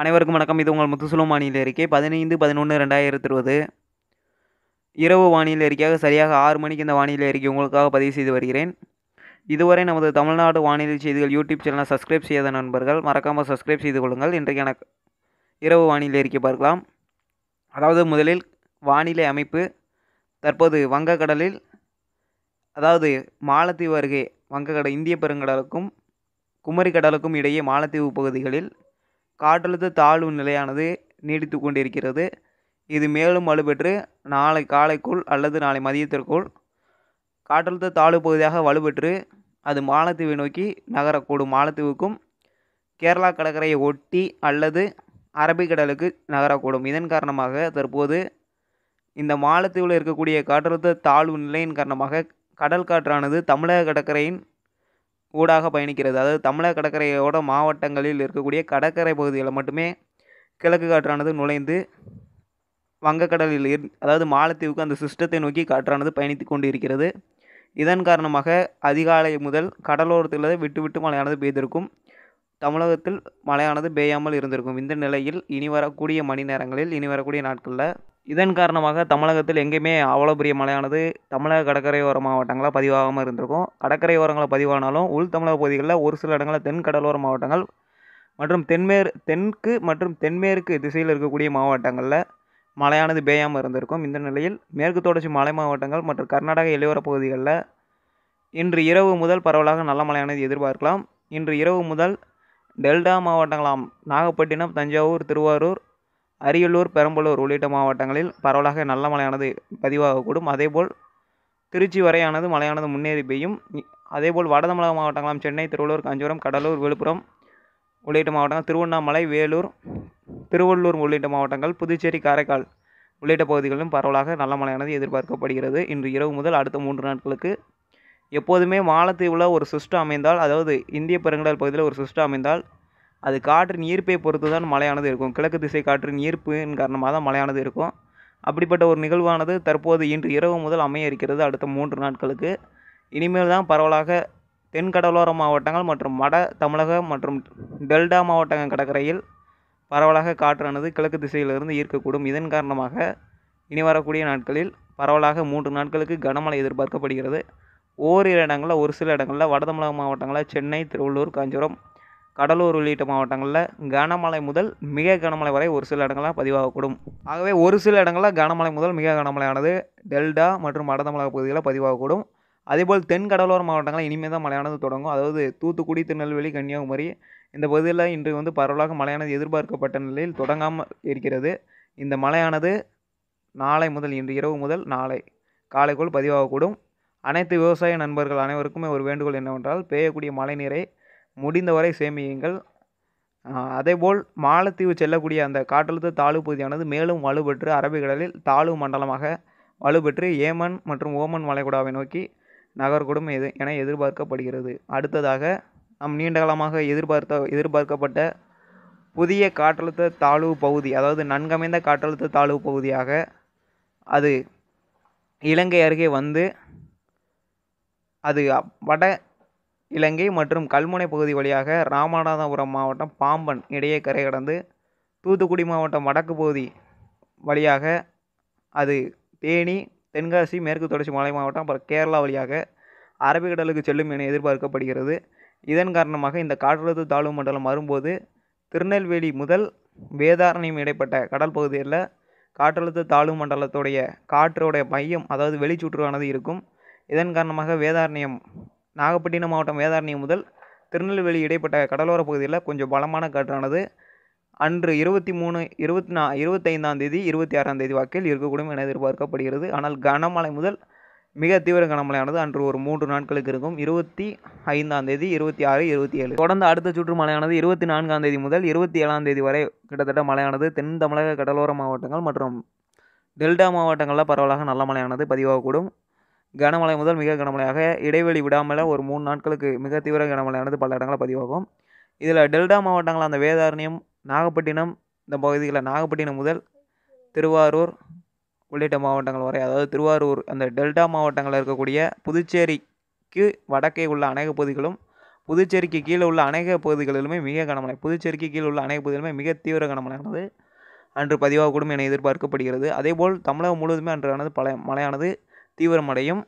அனைவருக்கும் வணக்கம் இது உங்கள் முத்துசுலம் வானிலை அறிக்கை பதினைந்து பதினொன்று ரெண்டாயிரத்தி இருபது இரவு வானிலை அறிக்கையாக சரியாக ஆறு மணிக்கு இந்த வானிலை அறிக்கை உங்களுக்காக பதிவு செய்து வருகிறேன் இதுவரை நமது தமிழ்நாடு வானிலை செய்திகள் யூடியூப் சேனலை சப்ஸ்கிரைப் செய்யாத நண்பர்கள் மறக்காமல் சப்ஸ்கிரைப் செய்து கொள்ளுங்கள் எனக்கு இரவு வானிலை அறிக்கை பார்க்கலாம் அதாவது முதலில் வானிலை அமைப்பு தற்போது வங்கக்கடலில் அதாவது மாலத்தீவு அருகே வங்கக்கடல் இந்திய பெருங்கடலுக்கும் குமரிக்கடலுக்கும் இடையே மாலத்தீவு பகுதிகளில் காற்றழுத்த தாழ்வு நிலையானது நீடித்து கொண்டிருக்கிறது இது மேலும் வலுப்பெற்று நாளை காலைக்குள் அல்லது நாளை மதியத்திற்குள் காற்றழுத்த தாழ்வு பகுதியாக வலுப்பெற்று அது மாலத்தீவை நோக்கி நகரக்கூடும் மாலத்தீவுக்கும் கேரளா கடற்கரையை ஒட்டி அல்லது அரபிக்கடலுக்கு நகரக்கூடும் இதன் காரணமாக தற்போது இந்த மாலத்தீவில் இருக்கக்கூடிய காற்றழுத்த தாழ்வு நிலையின் காரணமாக கடல் காற்றானது தமிழக கடற்கரையின் ஊடாக பயணிக்கிறது அதாவது தமிழக கடற்கரையோட மாவட்டங்களில் இருக்கக்கூடிய கடற்கரை பகுதிகளில் மட்டுமே கிழக்கு காற்றானது நுழைந்து வங்கக்கடலில் இரு அதாவது மாலத்தீவுக்கு அந்த சிஸ்டத்தை நோக்கி காற்றானது பயணித்து கொண்டு இருக்கிறது இதன் காரணமாக அதிகாலை முதல் கடலோரத்தில் விட்டு விட்டு மழையானது பெய்திருக்கும் தமிழகத்தில் மழையானது பெய்யாமல் இருந்திருக்கும் இந்த நிலையில் இனி வரக்கூடிய மணி நேரங்களில் இனி வரக்கூடிய நாட்களில் இதன் காரணமாக தமிழகத்தில் எங்கேயுமே அவ்வளோ பெரிய மழையானது தமிழக கடற்கரையோர மாவட்டங்களாக பதிவாகாமல் இருந்திருக்கும் கடற்கரையோரங்களில் பதிவானாலும் உள் தமிழக பகுதிகளில் ஒரு சில இடங்களில் தென் கடலோர மாவட்டங்கள் மற்றும் தென்மேர் தென்கு மற்றும் தென்மேற்கு திசையில் இருக்கக்கூடிய மாவட்டங்களில் மழையானது பேயாமல் இருந்திருக்கும் இந்த நிலையில் மேற்கு தொடர்ச்சி மலை மாவட்டங்கள் மற்றும் கர்நாடக இளையோர பகுதிகளில் இன்று இரவு முதல் பரவலாக நல்ல மழையானது எதிர்பார்க்கலாம் இன்று இரவு முதல் டெல்டா மாவட்டங்களாம் நாகப்பட்டினம் தஞ்சாவூர் திருவாரூர் அரியலூர் பெரம்பலூர் உள்ளிட்ட மாவட்டங்களில் பரவலாக நல்ல மழையானது பதிவாகக்கூடும் அதேபோல் திருச்சி வரையானது மழையானது முன்னேறி பெய்யும் அதேபோல் வட தமிழக மாவட்டங்களாம் சென்னை திருவள்ளூர் காஞ்சிபுரம் கடலூர் விழுப்புரம் உள்ளிட்ட மாவட்டங்கள் திருவண்ணாமலை வேலூர் திருவள்ளூர் உள்ளிட்ட மாவட்டங்கள் புதுச்சேரி காரைக்கால் உள்ளிட்ட பகுதிகளிலும் பரவலாக நல்ல மழையானது எதிர்பார்க்கப்படுகிறது இன்று இரவு முதல் அடுத்த மூன்று நாட்களுக்கு எப்போதுமே மாலத்தீவில் ஒரு சிஸ்டம் அமைந்தால் அதாவது இந்திய பெருங்கடல் பகுதியில் ஒரு சிஸ்டம் அமைந்தால் அது காற்றின் ஈர்ப்பை பொறுத்து தான் மழையானது இருக்கும் கிழக்கு திசை காற்றின் ஈர்ப்பின் காரணமாக தான் மழையானது இருக்கும் அப்படிப்பட்ட ஒரு நிகழ்வானது தற்போது இன்று இரவு முதல் அமைய இருக்கிறது அடுத்த மூன்று நாட்களுக்கு இனிமேல் தான் பரவலாக தென் கடலோர மாவட்டங்கள் மற்றும் வட தமிழக மற்றும் டெல்டா மாவட்டங்கள் கடற்கரையில் பரவலாக காற்றானது கிழக்கு திசையிலிருந்து ஈர்க்கக்கூடும் இதன் காரணமாக இனி வரக்கூடிய நாட்களில் பரவலாக மூன்று நாட்களுக்கு கனமழை எதிர்பார்க்கப்படுகிறது ஓரிரு இடங்களில் ஒரு சில இடங்களில் வட தமிழக மாவட்டங்களில் சென்னை திருவள்ளூர் காஞ்சிபுரம் கடலூர் உள்ளிட்ட மாவட்டங்களில் கனமழை முதல் மிக கனமழை வரை ஒரு சில இடங்களாக பதிவாகக்கூடும் ஆகவே ஒரு சில இடங்களில் கனமழை முதல் மிக கனமழையானது டெல்டா மற்றும் வட பகுதிகளில் பதிவாகக்கூடும் அதேபோல் தென் கடலோர மாவட்டங்களில் இனிமேல் தான் மழையானது தொடங்கும் அதாவது தூத்துக்குடி திருநெல்வேலி கன்னியாகுமரி இந்த பகுதியில் இன்று வந்து பரவலாக மழையானது எதிர்பார்க்கப்பட்ட நிலையில் தொடங்காமல் இருக்கிறது இந்த மழையானது நாளை முதல் இன்று இரவு முதல் நாளை காலைக்குள் பதிவாகக்கூடும் அனைத்து விவசாய நண்பர்கள் அனைவருக்குமே ஒரு வேண்டுகோள் என்னவென்றால் பெய்யக்கூடிய மழை நீரை முடிந்தவரை சேமியுங்கள் அதேபோல் மாலத்தீவு செல்லக்கூடிய அந்த காற்றழுத்த தாழ்வு பகுதியானது மேலும் வலுப்பெற்று அரபிக்கடலில் தாழ்வு மண்டலமாக வலுப்பெற்று ஏமன் மற்றும் ஓமன் வளைகுடாவை நோக்கி நகர்கூடும் எது என எதிர்பார்க்கப்படுகிறது அடுத்ததாக நம் நீண்டகாலமாக எதிர்பார்த்த எதிர்பார்க்கப்பட்ட புதிய காற்றழுத்த தாழ்வு பகுதி அதாவது நன்கமைந்த காற்றழுத்த தாழ்வு பகுதியாக அது இலங்கை அருகே வந்து அது வட இலங்கை மற்றும் கல்முனை பகுதி வழியாக ராமநாதபுரம் மாவட்டம் பாம்பன் இடையே கரை கடந்து தூத்துக்குடி மாவட்டம் வடக்கு பகுதி வழியாக அது தேனி தென்காசி மேற்கு தொடர்ச்சி மலை மாவட்டம் அப்புறம் கேரளா வழியாக அரபிக்கடலுக்கு செல்லும் என எதிர்பார்க்கப்படுகிறது இதன் காரணமாக இந்த காற்றழுத்த தாழ்வு மண்டலம் வரும்போது திருநெல்வேலி முதல் வேதாரண்யம் இடைப்பட்ட கடல் பகுதியில் காற்றழுத்த தாழ்வு மண்டலத்துடைய காற்றோடைய மையம் அதாவது வெளிச்சுற்றுவானது இருக்கும் இதன் காரணமாக வேதாரண்யம் நாகப்பட்டினம் மாவட்டம் வேதாரணியம் முதல் திருநெல்வேலி இடைப்பட்ட கடலோர பகுதியில் கொஞ்சம் பலமான காற்றானது அன்று இருபத்தி மூணு இருபத்தி நா இருபத்தைந்தாம் தேதி இருபத்தி ஆறாம் தேதி வாக்கில் இருக்கக்கூடும் என எதிர்பார்க்கப்படுகிறது ஆனால் கனமழை முதல் மிக தீவிர கனமழையானது அன்று ஒரு மூன்று நாட்களுக்கு இருக்கும் இருபத்தி ஐந்தாம் தேதி இருபத்தி ஆறு இருபத்தி ஏழு தொடர்ந்து அடுத்த சுற்று மழையானது இருபத்தி நான்காம் தேதி முதல் இருபத்தி ஏழாம் தேதி வரை கிட்டத்தட்ட மழையானது தென் தமிழக கடலோர மாவட்டங்கள் மற்றும் டெல்டா மாவட்டங்களில் பரவலாக நல்ல மழையானது பதிவாகக்கூடும் கனமழை முதல் மிக கனமழையாக இடைவெளி விடாமல் ஒரு மூணு நாட்களுக்கு மிக தீவிர கனமழையானது பல இடங்களில் பதிவாகும் இதில் டெல்டா மாவட்டங்கள் அந்த வேதாரண்யம் நாகப்பட்டினம் இந்த பகுதிகளில் நாகப்பட்டினம் முதல் திருவாரூர் உள்ளிட்ட மாவட்டங்கள் வரை அதாவது திருவாரூர் அந்த டெல்டா மாவட்டங்களில் இருக்கக்கூடிய புதுச்சேரிக்கு வடக்கே உள்ள அநேக பகுதிகளும் புதுச்சேரிக்கு கீழே உள்ள அநேக பகுதிகளிலுமே மிக கனமழை புதுச்சேரிக்கு கீழே உள்ள அநேக பகுதிகளுமே மிக தீவிர கனமழையானது அன்று பதிவாகக்கூடும் என எதிர்பார்க்கப்படுகிறது அதேபோல் தமிழகம் முழுவதுமே அன்றானது பல மழையானது தீவிரமடையும்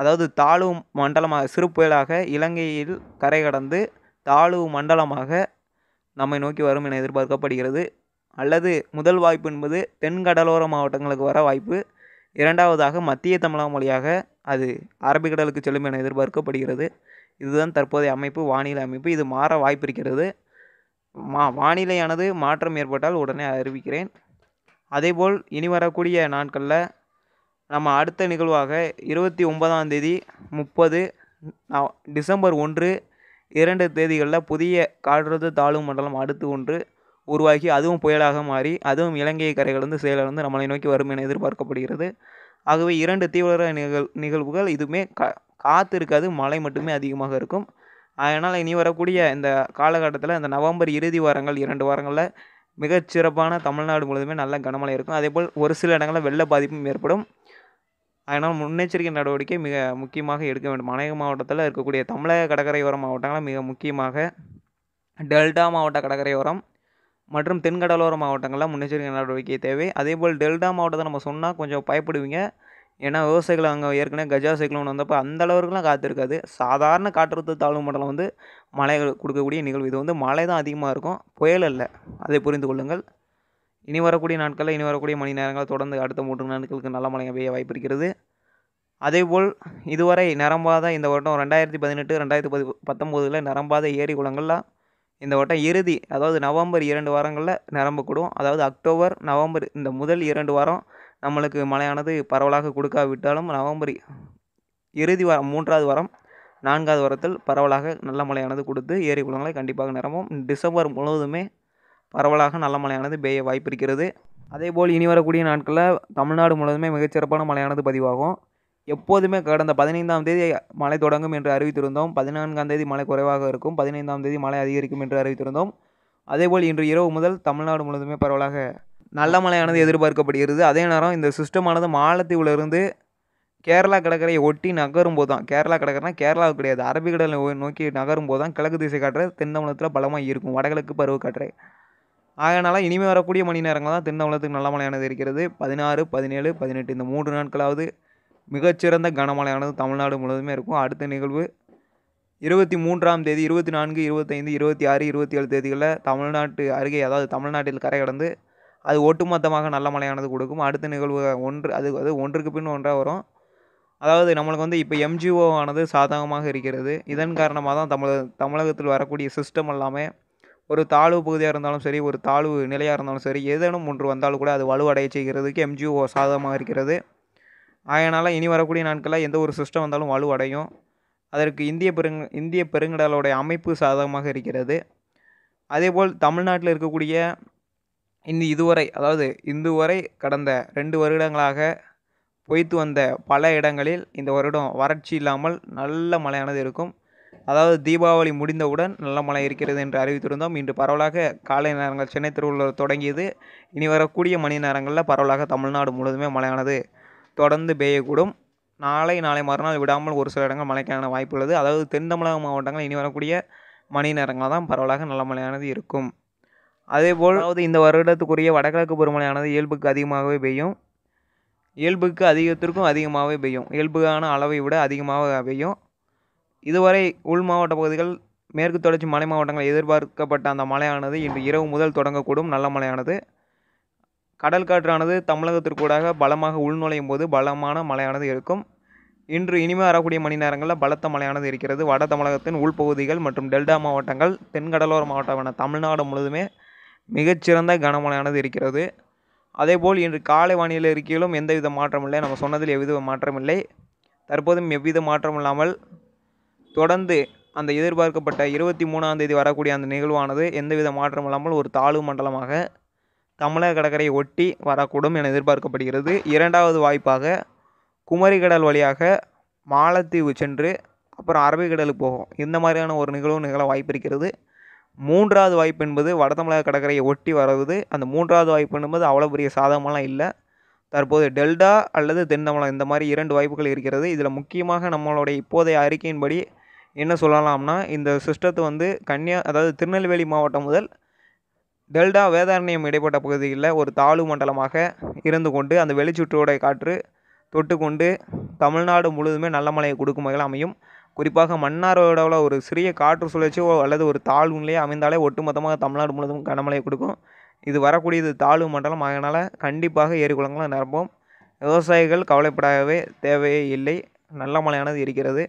அதாவது தாழ்வு மண்டலமாக சிறு புயலாக இலங்கையில் கரை கடந்து தாழ்வு மண்டலமாக நம்மை நோக்கி வரும் என எதிர்பார்க்கப்படுகிறது அல்லது முதல் வாய்ப்பு என்பது தென்கடலோர மாவட்டங்களுக்கு வர வாய்ப்பு இரண்டாவதாக மத்திய தமிழக மொழியாக அது அரபிக்கடலுக்கு செல்லும் என எதிர்பார்க்கப்படுகிறது இதுதான் தற்போதைய அமைப்பு வானிலை அமைப்பு இது மாற வாய்ப்பு இருக்கிறது மா வானிலையானது மாற்றம் ஏற்பட்டால் உடனே அறிவிக்கிறேன் அதேபோல் இனி வரக்கூடிய நாட்களில் நம்ம அடுத்த நிகழ்வாக இருபத்தி ஒன்பதாம் தேதி முப்பது டிசம்பர் ஒன்று இரண்டு தேதிகளில் புதிய காற்றழுத்த தாழ்வு மண்டலம் அடுத்து ஒன்று உருவாகி அதுவும் புயலாக மாறி அதுவும் இலங்கை கரைகளிலிருந்து வந்து நம்மளை நோக்கி வரும் என எதிர்பார்க்கப்படுகிறது ஆகவே இரண்டு தீவிர நிகழ் நிகழ்வுகள் இதுவுமே கா காற்று இருக்காது மழை மட்டுமே அதிகமாக இருக்கும் அதனால் இனி வரக்கூடிய இந்த காலகட்டத்தில் இந்த நவம்பர் இறுதி வாரங்கள் இரண்டு வாரங்களில் மிகச்சிறப்பான தமிழ்நாடு முழுவதுமே நல்ல கனமழை இருக்கும் அதேபோல் ஒரு சில இடங்களில் வெள்ள பாதிப்பும் ஏற்படும் அதனால் முன்னெச்சரிக்கை நடவடிக்கை மிக முக்கியமாக எடுக்க வேண்டும் அநேக மாவட்டத்தில் இருக்கக்கூடிய தமிழக கடற்கரையோர மாவட்டங்களில் மிக முக்கியமாக டெல்டா மாவட்ட கடற்கரையோரம் மற்றும் தென்கடலோர மாவட்டங்களில் முன்னெச்சரிக்கை நடவடிக்கை தேவை அதேபோல் டெல்டா மாவட்டத்தை நம்ம சொன்னால் கொஞ்சம் பயப்படுவீங்க ஏன்னா விவசாயிகள் அங்கே ஏற்கனவே கஜா சைக்ளோன் வந்தப்போ அந்த அளவுக்குலாம் காத்திருக்காது சாதாரண காற்றழுத்த தாழ்வு மண்டலம் வந்து மழை கொடுக்கக்கூடிய நிகழ்வு இது வந்து மழை தான் அதிகமாக இருக்கும் புயல் அல்ல அதை புரிந்து கொள்ளுங்கள் இனி வரக்கூடிய நாட்களில் இனி வரக்கூடிய மணி நேரங்கள் தொடர்ந்து அடுத்த மூன்று நாட்களுக்கு நல்ல மழை பெய்ய வாய்ப்பு இருக்கிறது அதேபோல் இதுவரை நிரம்பாத இந்த வருடம் ரெண்டாயிரத்தி பதினெட்டு ரெண்டாயிரத்தி பதி பத்தொம்போதில் நிரம்பாத ஏரி குளங்களில் இந்த வட்டம் இறுதி அதாவது நவம்பர் இரண்டு வாரங்களில் நிரம்பக்கூடும் அதாவது அக்டோபர் நவம்பர் இந்த முதல் இரண்டு வாரம் நம்மளுக்கு மழையானது பரவலாக கொடுக்காவிட்டாலும் நவம்பர் இறுதி வாரம் மூன்றாவது வாரம் நான்காவது வாரத்தில் பரவலாக நல்ல மழையானது கொடுத்து ஏரி குளங்களை கண்டிப்பாக நிரம்பும் டிசம்பர் முழுவதுமே பரவலாக நல்ல மழையானது பெய்ய வாய்ப்பு இருக்கிறது அதேபோல் இனி வரக்கூடிய நாட்களில் தமிழ்நாடு முழுவதுமே மிகச்சிறப்பான மழையானது பதிவாகும் எப்போதுமே கடந்த பதினைந்தாம் தேதி மழை தொடங்கும் என்று அறிவித்திருந்தோம் பதினான்காம் தேதி மழை குறைவாக இருக்கும் பதினைந்தாம் தேதி மழை அதிகரிக்கும் என்று அறிவித்திருந்தோம் அதேபோல் இன்று இரவு முதல் தமிழ்நாடு முழுவதுமே பரவலாக நல்ல மழையானது எதிர்பார்க்கப்படுகிறது அதே நேரம் இந்த சிஸ்டமானது மாலத்தீவிலிருந்து கேரளா கடற்கரையை ஒட்டி நகரும் போது தான் கேரளா கடற்கரைனா கேரளாவுக்கு கிடையாது அரபிக்கடலை நோக்கி நகரும் போது தான் கிழக்கு திசை காற்று தென் தமிழகத்தில் பலமாக இருக்கும் வடகிழக்கு பருவ ஆகனால இனிமேல் வரக்கூடிய மணி நேரங்கள் தான் தென்னவளத்துக்கு நல்ல மழையானது இருக்கிறது பதினாறு பதினேழு பதினெட்டு இந்த மூன்று நாட்களாவது மிகச்சிறந்த கனமழையானது தமிழ்நாடு முழுவதுமே இருக்கும் அடுத்த நிகழ்வு இருபத்தி மூன்றாம் தேதி இருபத்தி நான்கு இருபத்தைந்து இருபத்தி ஆறு இருபத்தி ஏழு தேதிகளில் தமிழ்நாட்டு அருகே அதாவது தமிழ்நாட்டில் கரை கடந்து அது ஒட்டுமொத்தமாக நல்ல மழையானது கொடுக்கும் அடுத்த நிகழ்வு ஒன்று அது அது ஒன்றுக்கு பின் ஒன்றாக வரும் அதாவது நம்மளுக்கு வந்து இப்போ எம்ஜிஓ ஆனது சாதகமாக இருக்கிறது இதன் காரணமாக தான் தமிழக தமிழகத்தில் வரக்கூடிய சிஸ்டம் எல்லாமே ஒரு தாழ்வு பகுதியாக இருந்தாலும் சரி ஒரு தாழ்வு நிலையாக இருந்தாலும் சரி ஏதேனும் ஒன்று வந்தாலும் கூட அது வலுவடைய செய்கிறதுக்கு எம்ஜிஓ சாதகமாக இருக்கிறது அதனால் இனி வரக்கூடிய நாட்களில் எந்த ஒரு சிஸ்டம் வந்தாலும் வலுவடையும் அதற்கு இந்திய பெருங் இந்திய பெருங்கடலோடைய அமைப்பு சாதகமாக இருக்கிறது அதேபோல் தமிழ்நாட்டில் இருக்கக்கூடிய இந்த இதுவரை அதாவது இந்து வரை கடந்த ரெண்டு வருடங்களாக பொய்த்து வந்த பல இடங்களில் இந்த வருடம் வறட்சி இல்லாமல் நல்ல மழையானது இருக்கும் அதாவது தீபாவளி முடிந்தவுடன் நல்ல மழை இருக்கிறது என்று அறிவித்திருந்தோம் இன்று பரவலாக காலை நேரங்கள் சென்னை திருவள்ளுவர் தொடங்கியது இனி வரக்கூடிய மணி நேரங்களில் பரவலாக தமிழ்நாடு முழுதுமே மழையானது தொடர்ந்து பெய்யக்கூடும் நாளை நாளை மறுநாள் விடாமல் ஒரு சில இடங்கள் மழைக்கான வாய்ப்பு உள்ளது அதாவது தென் தமிழக மாவட்டங்கள் இனி வரக்கூடிய மணி நேரங்கள் தான் பரவலாக நல்ல மழையானது இருக்கும் அதேபோல் அதாவது இந்த வருடத்துக்குரிய வடகிழக்கு பருவமழையானது இயல்புக்கு அதிகமாகவே பெய்யும் இயல்புக்கு அதிகத்திற்கும் அதிகமாகவே பெய்யும் இயல்புக்கான அளவை விட அதிகமாக பெய்யும் இதுவரை உள் மாவட்ட பகுதிகள் மேற்கு தொடர்ச்சி மலை மாவட்டங்கள் எதிர்பார்க்கப்பட்ட அந்த மழையானது இன்று இரவு முதல் தொடங்கக்கூடும் நல்ல மழையானது கடல் காற்றானது தமிழகத்திற்கூடாக பலமாக உள்நுழையும் போது பலமான மழையானது இருக்கும் இன்று இனிமே வரக்கூடிய மணி நேரங்களில் பலத்த மழையானது இருக்கிறது வட தமிழகத்தின் உள்பகுதிகள் மற்றும் டெல்டா மாவட்டங்கள் தென்கடலோர மாவட்டமான தமிழ்நாடு முழுதுமே மிகச்சிறந்த கனமழையானது இருக்கிறது அதேபோல் இன்று காலை வானிலை இருக்கையிலும் எந்தவித மாற்றமில்லை நம்ம சொன்னதில் எவ்வித மாற்றமில்லை தற்போதும் எவ்வித மாற்றமில்லாமல் தொடர்ந்து அந்த எதிர்பார்க்கப்பட்ட இருபத்தி மூணாம் தேதி வரக்கூடிய அந்த நிகழ்வானது எந்தவித மாற்றம் இல்லாமல் ஒரு தாழ்வு மண்டலமாக தமிழக கடற்கரையை ஒட்டி வரக்கூடும் என எதிர்பார்க்கப்படுகிறது இரண்டாவது வாய்ப்பாக குமரி கடல் வழியாக மாலத்தீவு சென்று அப்புறம் அரபிக்கடலுக்கு போகும் இந்த மாதிரியான ஒரு நிகழ்வு நிகழ வாய்ப்பு இருக்கிறது மூன்றாவது வாய்ப்பு என்பது வட தமிழக கடற்கரையை ஒட்டி வருவது அந்த மூன்றாவது வாய்ப்பு என்பது அவ்வளோ பெரிய சாதகமெல்லாம் இல்லை தற்போது டெல்டா அல்லது தென் தமிழகம் இந்த மாதிரி இரண்டு வாய்ப்புகள் இருக்கிறது இதில் முக்கியமாக நம்மளுடைய இப்போதைய அறிக்கையின்படி என்ன சொல்லலாம்னா இந்த சிஸ்டத்தை வந்து கன்னியா அதாவது திருநெல்வேலி மாவட்டம் முதல் டெல்டா வேதாரண்யம் இடைப்பட்ட பகுதிகளில் ஒரு தாழ்வு மண்டலமாக இருந்து கொண்டு அந்த வெளிச்சுற்றோடைய காற்று தொட்டுக்கொண்டு தமிழ்நாடு முழுதுமே நல்ல மழையை கொடுக்கும் வகையில் அமையும் குறிப்பாக மன்னாரோடவில் ஒரு சிறிய காற்று சுழற்சியோ அல்லது ஒரு தாழ்வு நிலையை அமைந்தாலே ஒட்டுமொத்தமாக தமிழ்நாடு முழுதும் கனமழையை கொடுக்கும் இது வரக்கூடியது தாழ்வு மண்டலம் அதனால் கண்டிப்பாக குளங்களாக நிரம்பும் விவசாயிகள் கவலைப்படவே தேவையே இல்லை நல்ல மழையானது இருக்கிறது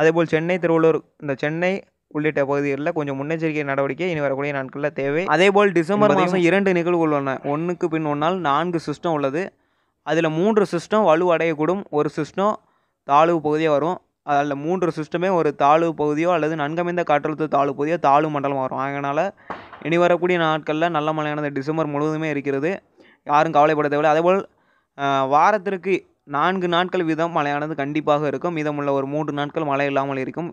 அதேபோல் சென்னை திருவள்ளூர் இந்த சென்னை உள்ளிட்ட பகுதிகளில் கொஞ்சம் முன்னெச்சரிக்கை நடவடிக்கை இனி வரக்கூடிய நாட்களில் தேவை அதேபோல் டிசம்பர் மாதம் இரண்டு நிகழ்வுகள் உள்ளன ஒன்றுக்கு பின் ஒன்றால் நான்கு சிஸ்டம் உள்ளது அதில் மூன்று சிஸ்டம் வலுவடையக்கூடும் ஒரு சிஸ்டம் தாழ்வு பகுதியாக வரும் அதில் மூன்று சிஸ்டமே ஒரு தாழ்வு பகுதியோ அல்லது நன்கமைந்த காற்றழுத்த தாழ்வு பகுதியோ தாழ்வு மண்டலம் வரும் அதனால் இனி வரக்கூடிய நாட்களில் நல்ல மழையானது டிசம்பர் முழுவதுமே இருக்கிறது யாரும் கவலைப்பட தேவையில்லை அதேபோல் வாரத்திற்கு நான்கு நாட்கள் வீதம் மழையானது கண்டிப்பாக இருக்கும் மீதமுள்ள ஒரு மூன்று நாட்கள் மழை இல்லாமல் இருக்கும்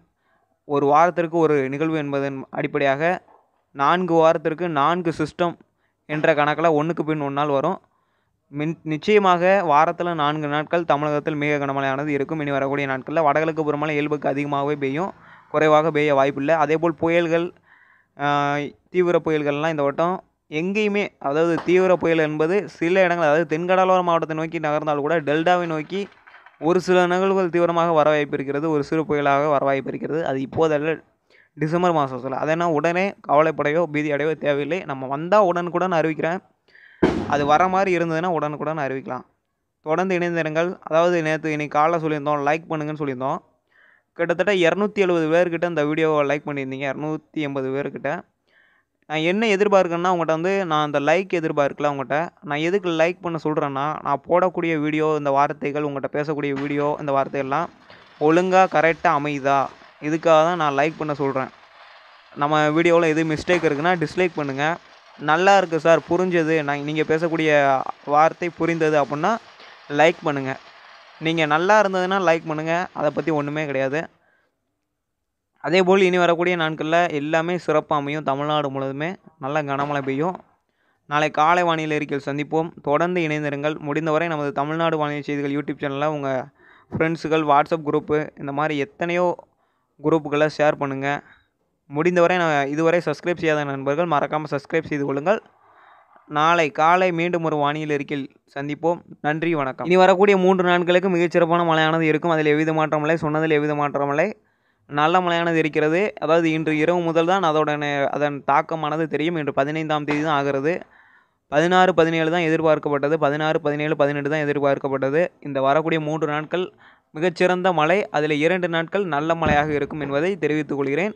ஒரு வாரத்திற்கு ஒரு நிகழ்வு என்பதன் அடிப்படையாக நான்கு வாரத்திற்கு நான்கு சிஸ்டம் என்ற கணக்கில் ஒன்றுக்கு பின் ஒன்றால் வரும் மின் நிச்சயமாக வாரத்தில் நான்கு நாட்கள் தமிழகத்தில் மிக கனமழையானது இருக்கும் இனி வரக்கூடிய நாட்களில் வடகிழக்கு புறமலை இயல்புக்கு அதிகமாகவே பெய்யும் குறைவாக பெய்ய வாய்ப்பில்லை அதேபோல் புயல்கள் தீவிர புயல்கள்லாம் இந்த வட்டம் எங்கேயுமே அதாவது தீவிர புயல் என்பது சில இடங்கள் அதாவது தென்கடலோர மாவட்டத்தை நோக்கி நகர்ந்தால் கூட டெல்டாவை நோக்கி ஒரு சில நிகழ்வுகள் தீவிரமாக வர வாய்ப்பு இருக்கிறது ஒரு சிறு புயலாக வர வாய்ப்பு இருக்கிறது அது இப்போதல்ல டிசம்பர் மாதம் சொல்ல அதனால் உடனே கவலைப்படையோ பீதி அடையோ தேவையில்லை நம்ம வந்தால் உடனுக்குடன் அறிவிக்கிறேன் அது வர மாதிரி இருந்ததுன்னா உடனுக்குடன் அறிவிக்கலாம் தொடர்ந்து இணைந்திருங்கள் அதாவது நேற்று இன்றைக்கி காலைல சொல்லியிருந்தோம் லைக் பண்ணுங்கன்னு சொல்லியிருந்தோம் கிட்டத்தட்ட இரநூத்தி எழுபது பேர்கிட்ட இந்த வீடியோவை லைக் பண்ணியிருந்தீங்க இரநூத்தி எண்பது பேர்கிட்ட நான் என்ன எதிர்பார்க்கறேன்னா அவங்கள்ட்ட வந்து நான் அந்த லைக் எதிர்பார்க்கல அவங்ககிட்ட நான் எதுக்கு லைக் பண்ண சொல்கிறேன்னா நான் போடக்கூடிய வீடியோ இந்த வார்த்தைகள் உங்கள்கிட்ட பேசக்கூடிய வீடியோ இந்த வார்த்தைகள்லாம் ஒழுங்காக கரெக்டாக அமையுதா இதுக்காக தான் நான் லைக் பண்ண சொல்கிறேன் நம்ம வீடியோவில் எது மிஸ்டேக் இருக்குன்னா டிஸ்லைக் பண்ணுங்கள் நல்லா இருக்குது சார் புரிஞ்சது நான் நீங்கள் பேசக்கூடிய வார்த்தை புரிந்தது அப்படின்னா லைக் பண்ணுங்கள் நீங்கள் நல்லா இருந்ததுன்னா லைக் பண்ணுங்கள் அதை பற்றி ஒன்றுமே கிடையாது அதே போல் இனி வரக்கூடிய நாட்களில் எல்லாமே சிறப்பாக அமையும் தமிழ்நாடு முழுவதுமே நல்ல கனமழை பெய்யும் நாளை காலை வானிலை இருக்கையில் சந்திப்போம் தொடர்ந்து இணைந்திருங்கள் முடிந்தவரை நமது தமிழ்நாடு வானிலை செய்திகள் யூடியூப் சேனலில் உங்கள் ஃப்ரெண்ட்ஸுகள் வாட்ஸ்அப் குரூப்பு இந்த மாதிரி எத்தனையோ குரூப்புகளை ஷேர் பண்ணுங்கள் முடிந்தவரை நான் இதுவரை சப்ஸ்கிரைப் செய்யாத நண்பர்கள் மறக்காமல் சப்ஸ்கிரைப் செய்து கொள்ளுங்கள் நாளை காலை மீண்டும் ஒரு வானிலை இருக்கில் சந்திப்போம் நன்றி வணக்கம் இனி வரக்கூடிய மூன்று நாட்களுக்கு மிகச்சிறப்பான மழையானது இருக்கும் அதில் எவ்வித மாற்றமில்லை சொன்னதில் எவ்வித மாற்றமில்லை நல்ல மழையானது இருக்கிறது அதாவது இன்று இரவு முதல் தான் அதோட அதன் தாக்கமானது தெரியும் இன்று பதினைந்தாம் தேதி தான் ஆகிறது பதினாறு பதினேழு தான் எதிர்பார்க்கப்பட்டது பதினாறு பதினேழு பதினெட்டு தான் எதிர்பார்க்கப்பட்டது இந்த வரக்கூடிய மூன்று நாட்கள் மிகச்சிறந்த மழை அதில் இரண்டு நாட்கள் நல்ல மழையாக இருக்கும் என்பதை தெரிவித்துக் கொள்கிறேன்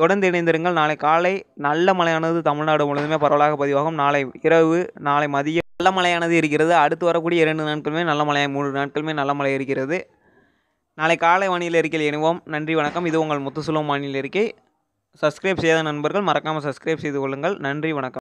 தொடர்ந்து இணைந்திருங்கள் நாளை காலை நல்ல மழையானது தமிழ்நாடு முழுவதுமே பரவலாக பதிவாகும் நாளை இரவு நாளை மதியம் நல்ல மழையானது இருக்கிறது அடுத்து வரக்கூடிய இரண்டு நாட்களுமே நல்ல மழையாக மூன்று நாட்களுமே நல்ல மழை இருக்கிறது நாளை காலை வானிலை அறிக்கையில் இணைவோம் நன்றி வணக்கம் இது உங்கள் முத்துசுலோம் வானிலை அறிக்கை சப்ஸ்கிரைப் செய்யாத நண்பர்கள் மறக்காமல் சப்ஸ்கிரைப் செய்து கொள்ளுங்கள் நன்றி வணக்கம்